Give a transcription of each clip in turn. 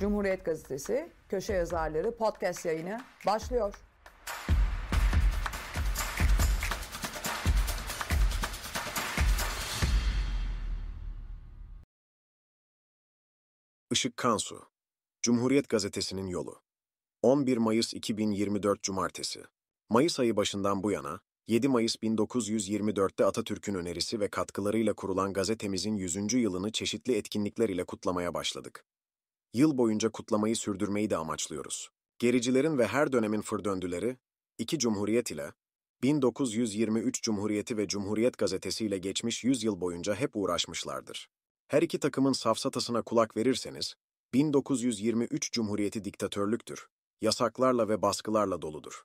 Cumhuriyet Gazetesi köşe yazarları podcast yayını başlıyor. Işık Kansu, Cumhuriyet Gazetesi'nin yolu. 11 Mayıs 2024 Cumartesi. Mayıs ayı başından bu yana, 7 Mayıs 1924'te Atatürk'ün önerisi ve katkılarıyla kurulan gazetemizin 100. yılını çeşitli etkinlikler ile kutlamaya başladık yıl boyunca kutlamayı sürdürmeyi de amaçlıyoruz. Gericilerin ve her dönemin fırdöndüleri, iki cumhuriyet ile, 1923 Cumhuriyeti ve Cumhuriyet Gazetesi ile geçmiş 100 yıl boyunca hep uğraşmışlardır. Her iki takımın safsatasına kulak verirseniz, 1923 Cumhuriyeti diktatörlüktür, yasaklarla ve baskılarla doludur.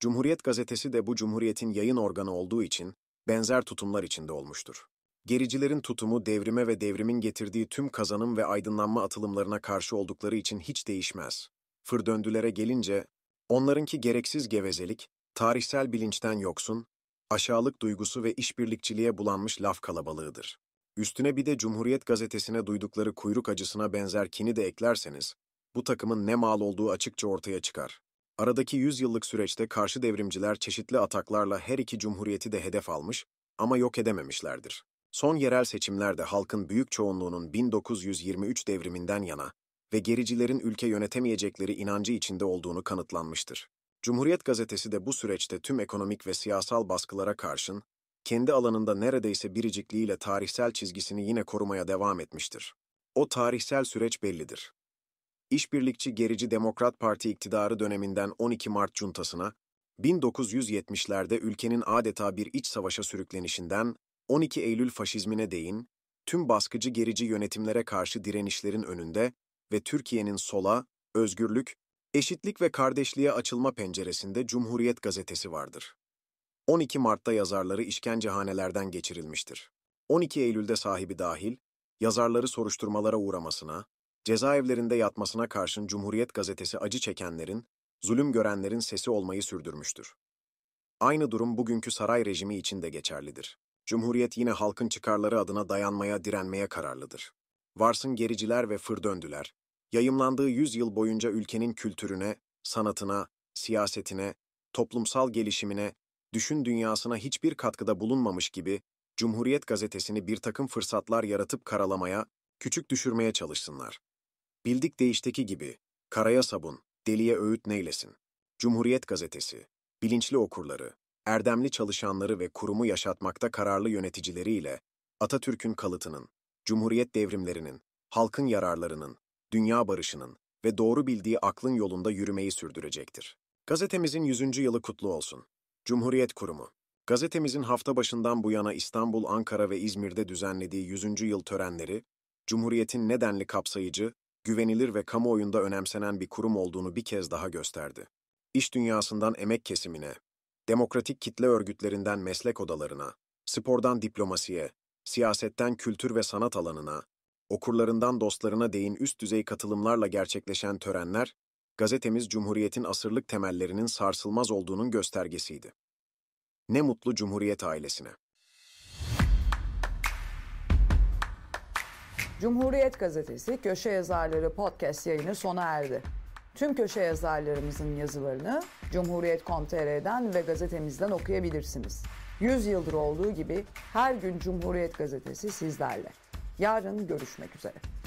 Cumhuriyet Gazetesi de bu cumhuriyetin yayın organı olduğu için benzer tutumlar içinde olmuştur. Gericilerin tutumu devrime ve devrimin getirdiği tüm kazanım ve aydınlanma atılımlarına karşı oldukları için hiç değişmez. Fırdöndülere gelince, onlarınki gereksiz gevezelik, tarihsel bilinçten yoksun, aşağılık duygusu ve işbirlikçiliğe bulanmış laf kalabalığıdır. Üstüne bir de Cumhuriyet gazetesine duydukları kuyruk acısına benzer kini de eklerseniz, bu takımın ne mal olduğu açıkça ortaya çıkar. Aradaki 100 yıllık süreçte karşı devrimciler çeşitli ataklarla her iki cumhuriyeti de hedef almış ama yok edememişlerdir. Son yerel seçimlerde halkın büyük çoğunluğunun 1923 devriminden yana ve gericilerin ülke yönetemeyecekleri inancı içinde olduğunu kanıtlanmıştır. Cumhuriyet gazetesi de bu süreçte tüm ekonomik ve siyasal baskılara karşın, kendi alanında neredeyse biricikliğiyle tarihsel çizgisini yine korumaya devam etmiştir. O tarihsel süreç bellidir. İşbirlikçi Gerici Demokrat Parti iktidarı döneminden 12 Mart Cuntasına, 1970'lerde ülkenin adeta bir iç savaşa sürüklenişinden 12 Eylül faşizmine değin, tüm baskıcı gerici yönetimlere karşı direnişlerin önünde ve Türkiye'nin sola, özgürlük, eşitlik ve kardeşliğe açılma penceresinde Cumhuriyet Gazetesi vardır. 12 Mart'ta yazarları işkencehanelerden geçirilmiştir. 12 Eylül'de sahibi dahil, yazarları soruşturmalara uğramasına, cezaevlerinde yatmasına karşın Cumhuriyet Gazetesi acı çekenlerin, zulüm görenlerin sesi olmayı sürdürmüştür. Aynı durum bugünkü saray rejimi için de geçerlidir. Cumhuriyet yine halkın çıkarları adına dayanmaya, direnmeye kararlıdır. Varsın gericiler ve fır döndüler. yayımlandığı yüz yıl boyunca ülkenin kültürüne, sanatına, siyasetine, toplumsal gelişimine, düşün dünyasına hiçbir katkıda bulunmamış gibi Cumhuriyet gazetesini bir takım fırsatlar yaratıp karalamaya, küçük düşürmeye çalışsınlar. Bildik değişteki gibi, karaya sabun, deliye öğüt neylesin. Cumhuriyet gazetesi, bilinçli okurları, erdemli çalışanları ve kurumu yaşatmakta kararlı yöneticileriyle Atatürk'ün kalıtının, Cumhuriyet devrimlerinin, halkın yararlarının, dünya barışının ve doğru bildiği aklın yolunda yürümeyi sürdürecektir. Gazetemizin 100. yılı kutlu olsun. Cumhuriyet Kurumu Gazetemizin hafta başından bu yana İstanbul, Ankara ve İzmir'de düzenlediği 100. yıl törenleri, Cumhuriyet'in nedenli kapsayıcı, güvenilir ve kamuoyunda önemsenen bir kurum olduğunu bir kez daha gösterdi. İş dünyasından emek kesimine, demokratik kitle örgütlerinden meslek odalarına, spordan diplomasiye, siyasetten kültür ve sanat alanına, okurlarından dostlarına değin üst düzey katılımlarla gerçekleşen törenler, gazetemiz Cumhuriyet'in asırlık temellerinin sarsılmaz olduğunun göstergesiydi. Ne mutlu Cumhuriyet ailesine. Cumhuriyet Gazetesi Köşe Yazarları Podcast yayını sona erdi. Tüm köşe yazarlarımızın yazılarını Cumhuriyet.com.tr'den ve gazetemizden okuyabilirsiniz. 100 yıldır olduğu gibi her gün Cumhuriyet Gazetesi sizlerle. Yarın görüşmek üzere.